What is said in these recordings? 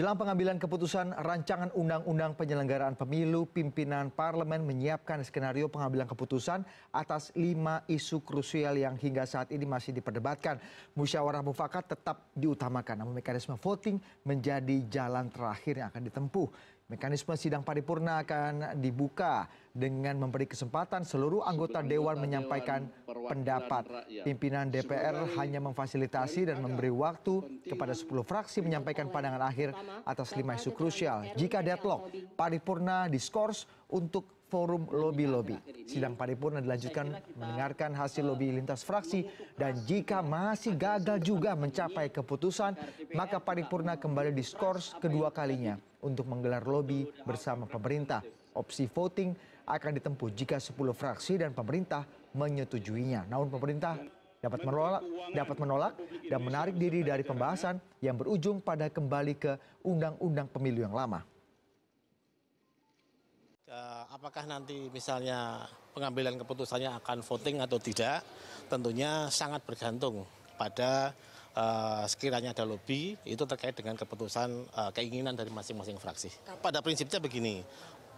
Jelang pengambilan keputusan rancangan undang-undang penyelenggaraan pemilu, pimpinan parlemen menyiapkan skenario pengambilan keputusan atas lima isu krusial yang hingga saat ini masih diperdebatkan. Musyawarah mufakat tetap diutamakan, namun mekanisme voting menjadi jalan terakhir yang akan ditempuh mekanisme sidang paripurna akan dibuka dengan memberi kesempatan seluruh anggota dewan menyampaikan pendapat. Pimpinan DPR hanya memfasilitasi dan memberi waktu kepada sepuluh fraksi menyampaikan pandangan akhir atas lima isu krusial. Jika deadlock, paripurna diskors untuk forum lobby lobby. Sidang paripurna dilanjutkan mendengarkan hasil lobby lintas fraksi dan jika masih gagal juga mencapai keputusan, maka paripurna kembali diskors kedua kalinya untuk menggelar lobby bersama pemerintah. Opsi voting akan ditempuh jika 10 fraksi dan pemerintah menyetujuinya. Namun pemerintah dapat menolak, dapat menolak dan menarik diri dari pembahasan yang berujung pada kembali ke undang-undang pemilu yang lama apakah nanti misalnya pengambilan keputusannya akan voting atau tidak, tentunya sangat bergantung pada uh, sekiranya ada lobby itu terkait dengan keputusan uh, keinginan dari masing-masing fraksi. Pada prinsipnya begini,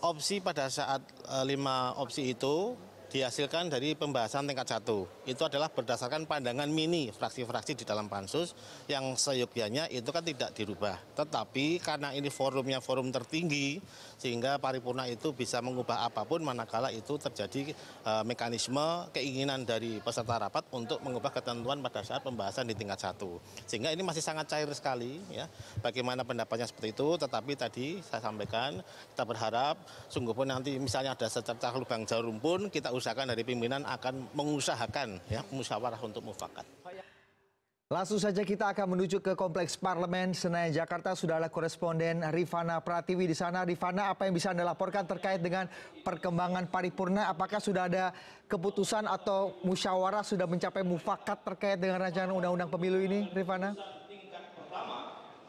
opsi pada saat uh, lima opsi itu dihasilkan dari pembahasan tingkat satu. Itu adalah berdasarkan pandangan mini fraksi-fraksi di dalam pansus yang seyogyanya itu kan tidak dirubah. Tetapi karena ini forumnya forum tertinggi sehingga paripurna itu bisa mengubah apapun manakala itu terjadi e, mekanisme keinginan dari peserta rapat untuk mengubah ketentuan pada saat pembahasan di tingkat satu. Sehingga ini masih sangat cair sekali ya. Bagaimana pendapatnya seperti itu tetapi tadi saya sampaikan kita berharap sungguh pun nanti misalnya ada secercah lubang jarum pun kita usahakan usahakan dari pimpinan akan mengusahakan ya musyawarah untuk mufakat. Langsung saja kita akan menuju ke Kompleks Parlemen Senayan Jakarta. Sudah ada koresponden Rifana Pratiwi di sana. Rifana, apa yang bisa Anda laporkan terkait dengan perkembangan paripurna? Apakah sudah ada keputusan atau musyawarah sudah mencapai mufakat terkait dengan rancangan undang-undang pemilu ini, Rifana?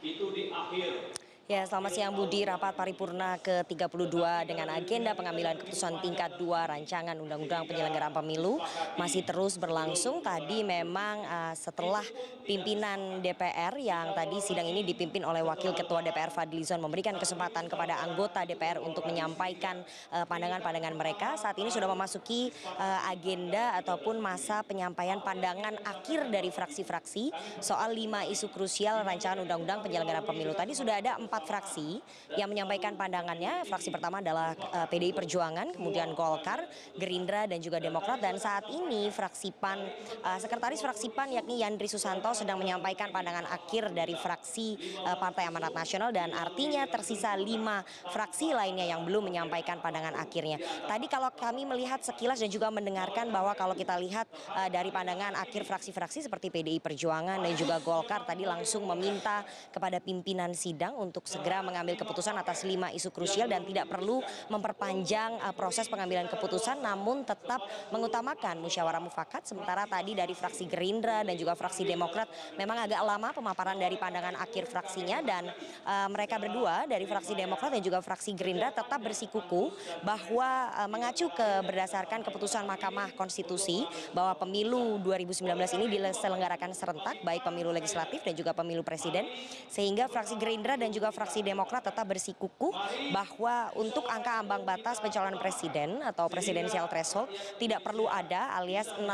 Itu di akhir Ya, selamat siang Budi. Rapat paripurna ke-32 dengan agenda pengambilan keputusan tingkat 2 rancangan Undang-Undang Penyelenggaraan Pemilu masih terus berlangsung. Tadi memang uh, setelah pimpinan DPR yang tadi sidang ini dipimpin oleh Wakil Ketua DPR Fadlizon memberikan kesempatan kepada anggota DPR untuk menyampaikan uh, pandangan-pandangan uh, mereka. Saat ini sudah memasuki uh, agenda ataupun masa penyampaian pandangan akhir dari fraksi-fraksi soal lima isu krusial rancangan Undang-Undang Penyelenggaraan Pemilu. Tadi sudah ada empat empat fraksi yang menyampaikan pandangannya. Fraksi pertama adalah eh, PDI Perjuangan, kemudian Golkar, Gerindra dan juga Demokrat dan saat ini fraksi PAN eh, sekretaris fraksi PAN yakni Yandri Susanto sedang menyampaikan pandangan akhir dari fraksi eh, Partai Amanat Nasional dan artinya tersisa lima fraksi lainnya yang belum menyampaikan pandangan akhirnya. Tadi kalau kami melihat sekilas dan juga mendengarkan bahwa kalau kita lihat dari pandangan akhir fraksi-fraksi seperti PDI Perjuangan dan juga Golkar tadi langsung meminta kepada pimpinan sidang untuk untuk segera mengambil keputusan atas lima isu krusial dan tidak perlu memperpanjang eh, proses pengambilan keputusan namun tetap mengutamakan musyawarah mufakat sementara tadi dari fraksi Gerindra dan juga fraksi Demokrat memang agak lama pemaparan dari pandangan akhir fraksinya dan uh, mereka berdua dari fraksi Demokrat dan juga fraksi Gerindra tetap bersikuku bahwa uh, mengacu ke berdasarkan keputusan Mahkamah Konstitusi bahwa pemilu 2019 ini diselenggarakan serentak baik pemilu legislatif dan juga pemilu presiden sehingga fraksi Gerindra dan juga fraksi Demokrat tetap bersikukuh bahwa untuk angka ambang batas pencalonan presiden atau presidensial threshold tidak perlu ada alias 0%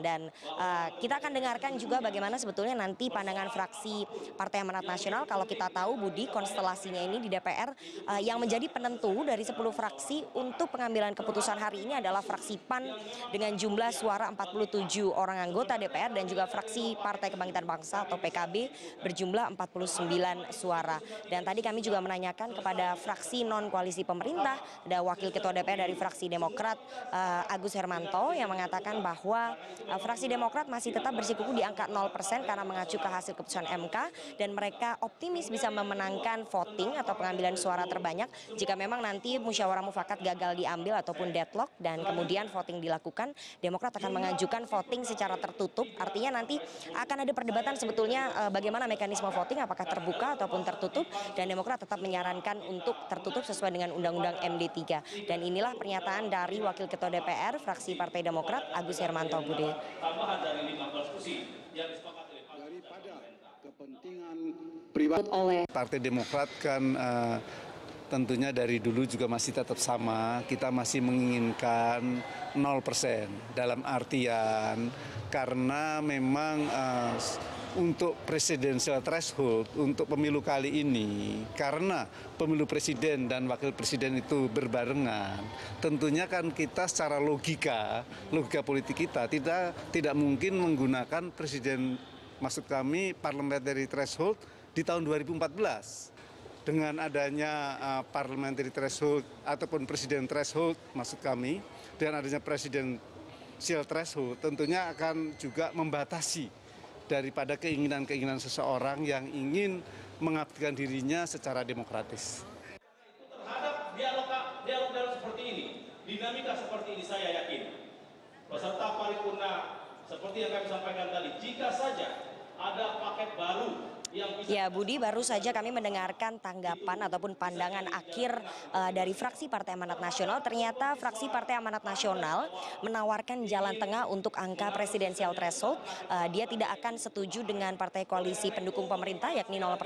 dan uh, kita akan dengarkan juga bagaimana sebetulnya nanti pandangan fraksi Partai Amanat Nasional kalau kita tahu Budi konstelasinya ini di DPR uh, eh, yang menjadi penentu dari 10 fraksi untuk pengambilan keputusan hari ini adalah fraksi PAN dengan jumlah suara 47 orang anggota DPR dan juga fraksi Partai Kebangkitan Bangsa atau PKB berjumlah 49 suara. Dan tadi kami juga menanyakan kepada fraksi non-koalisi pemerintah, ada Wakil Ketua DPR dari fraksi Demokrat uh, Agus Hermanto yang mengatakan bahwa uh, fraksi Demokrat masih tetap bersikuku di angka 0% karena mengacu ke hasil keputusan MK dan mereka optimis bisa memenangkan voting atau pengambilan suara terbanyak jika memang nanti musyawarah mufakat gagal diambil ataupun deadlock dan kemudian voting dilakukan Demokrat akan mengajukan voting secara tertutup artinya nanti akan ada perdebatan sebetulnya uh, bagaimana mekanisme voting apakah terbuka ataupun tertutup dan Demokrat tetap menyarankan untuk tertutup sesuai dengan Undang-Undang MD3. Dan inilah pernyataan dari Wakil Ketua DPR fraksi Partai Demokrat Agus Hermanto Bude. kepentingan pribadi oleh Partai Demokrat kan uh, tentunya dari dulu juga masih tetap sama, kita masih menginginkan 0% dalam artian karena memang uh, untuk presidensial threshold untuk pemilu kali ini karena pemilu presiden dan wakil presiden itu berbarengan tentunya kan kita secara logika logika politik kita tidak tidak mungkin menggunakan presiden maksud kami parliamentary threshold di tahun 2014 dengan adanya uh, parliamentary threshold ataupun presiden threshold maksud kami dan adanya presiden seal threshold tentunya akan juga membatasi daripada keinginan-keinginan seseorang yang ingin mengabdikan dirinya secara demokratis. Terhadap dialog dialog dialog seperti ini, dinamika seperti ini saya yakin peserta paripurna seperti yang kami sampaikan tadi, jika saja ada paket baru Ya Budi, baru saja kami mendengarkan tanggapan ataupun pandangan akhir uh, dari fraksi Partai Amanat Nasional. Ternyata fraksi Partai Amanat Nasional menawarkan jalan tengah untuk angka presidensial threshold. Uh, dia tidak akan setuju dengan partai koalisi pendukung pemerintah yakni 0%.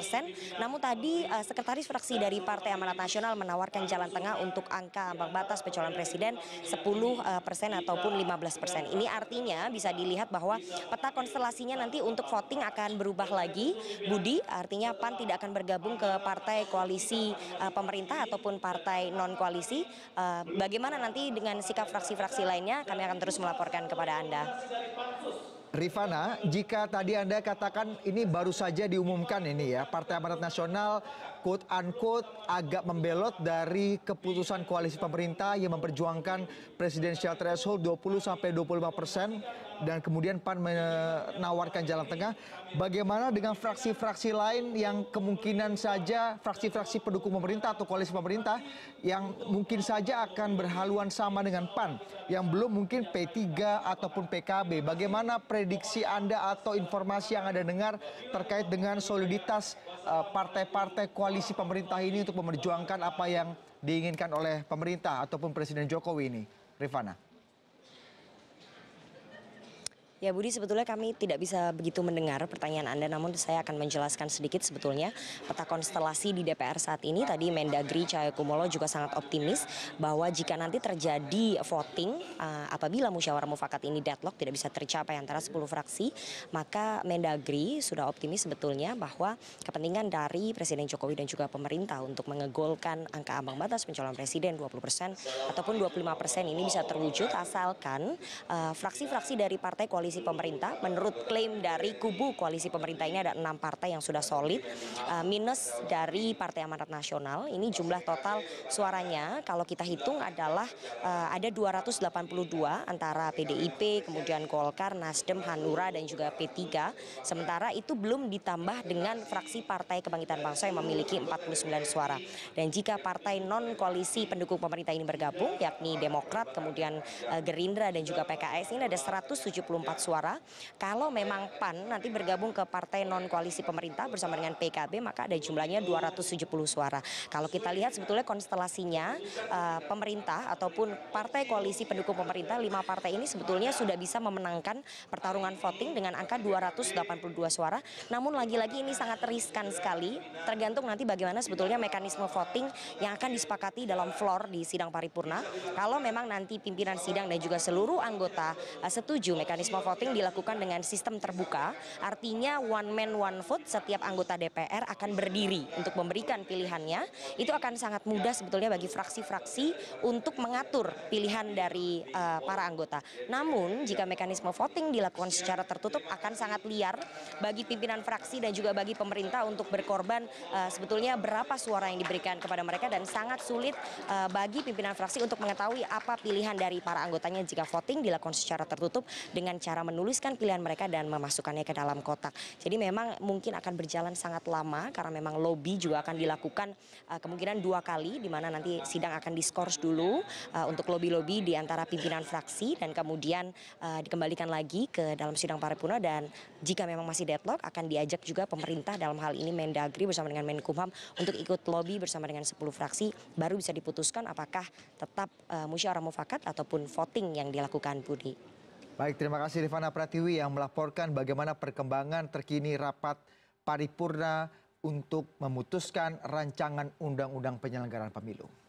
Namun tadi uh, sekretaris fraksi dari Partai Amanat Nasional menawarkan jalan tengah untuk angka ambang batas pecolan presiden 10% uh, persen ataupun 15%. Ini artinya bisa dilihat bahwa peta konstelasinya nanti untuk voting akan berubah lagi Budi, artinya PAN tidak akan bergabung ke partai koalisi uh, pemerintah ataupun partai non-koalisi. Uh, bagaimana nanti dengan sikap fraksi-fraksi lainnya, kami akan terus melaporkan kepada Anda. Rifana, jika tadi Anda katakan ini baru saja diumumkan ini ya, Partai Amanat Nasional quote unquote agak membelot dari keputusan koalisi pemerintah yang memperjuangkan presidensial threshold 20 sampai 25 persen dan kemudian PAN menawarkan jalan tengah. Bagaimana dengan fraksi-fraksi lain yang kemungkinan saja fraksi-fraksi pendukung pemerintah atau koalisi pemerintah yang mungkin saja akan berhaluan sama dengan PAN yang belum mungkin P3 ataupun PKB. Bagaimana prediksi Anda atau informasi yang Anda dengar terkait dengan soliditas eh, partai-partai koalisi koalisi pemerintah ini untuk memerjuangkan apa yang diinginkan oleh pemerintah ataupun presiden jokowi ini rifana Ya Budi, sebetulnya kami tidak bisa begitu mendengar pertanyaan Anda, namun saya akan menjelaskan sedikit sebetulnya peta konstelasi di DPR saat ini. Tadi Mendagri Kumolo juga sangat optimis bahwa jika nanti terjadi voting eh, apabila musyawarah mufakat ini deadlock tidak bisa tercapai antara 10 fraksi, maka Mendagri sudah optimis sebetulnya bahwa kepentingan dari Presiden Jokowi dan juga pemerintah untuk mengegolkan angka ambang batas pencalon presiden 20% ataupun 25% ini bisa terwujud asalkan eh, fraksi-fraksi uh, fraksi -fraksi dari partai koalisi koalisi pemerintah. Menurut klaim dari kubu koalisi pemerintah ini ada enam partai yang sudah solid, eh, minus dari Partai Amanat Nasional. Ini jumlah total suaranya kalau kita hitung adalah eh, ada 282 antara PDIP, kemudian Golkar, Nasdem, Hanura, dan juga P3. Sementara itu belum ditambah dengan fraksi Partai Kebangkitan Bangsa yang memiliki 49 suara. Dan jika partai non-koalisi pendukung pemerintah ini bergabung, yakni Demokrat, kemudian eh, Gerindra, dan juga PKS, ini ada 174 suara. Kalau memang PAN nanti bergabung ke partai non koalisi pemerintah bersama dengan PKB maka ada jumlahnya 270 suara. Kalau kita lihat sebetulnya konstelasinya uh, pemerintah ataupun partai koalisi pendukung pemerintah lima partai ini sebetulnya sudah bisa memenangkan pertarungan voting dengan angka 282 suara. Namun lagi-lagi ini sangat riskan sekali tergantung nanti bagaimana sebetulnya mekanisme voting yang akan disepakati dalam floor di sidang paripurna. Kalau memang nanti pimpinan sidang dan juga seluruh anggota eh, setuju mekanisme voting voting dilakukan dengan sistem terbuka, artinya one man one vote setiap anggota DPR akan berdiri untuk memberikan pilihannya. Itu akan sangat mudah sebetulnya bagi fraksi-fraksi untuk mengatur pilihan dari uh, para anggota. Namun jika mekanisme voting dilakukan secara tertutup akan sangat liar bagi pimpinan fraksi dan juga bagi pemerintah untuk berkorban uh, sebetulnya berapa suara yang diberikan kepada mereka dan sangat sulit uh, bagi pimpinan fraksi untuk mengetahui apa pilihan dari para anggotanya jika voting dilakukan secara tertutup dengan cara menuliskan pilihan mereka dan memasukkannya ke dalam kotak. Jadi memang mungkin akan berjalan sangat lama karena memang lobby juga akan dilakukan uh, kemungkinan dua kali di mana nanti sidang akan diskors dulu uh, untuk lobby-lobby di antara pimpinan fraksi dan kemudian uh, dikembalikan lagi ke dalam sidang paripurna dan jika memang masih deadlock akan diajak juga pemerintah dalam hal ini Mendagri bersama dengan Menkumham untuk ikut lobby bersama dengan 10 fraksi baru bisa diputuskan apakah tetap uh, musyawarah mufakat ataupun voting yang dilakukan Budi baik terima kasih rifana pratiwi yang melaporkan bagaimana perkembangan terkini rapat paripurna untuk memutuskan rancangan undang undang penyelenggaraan pemilu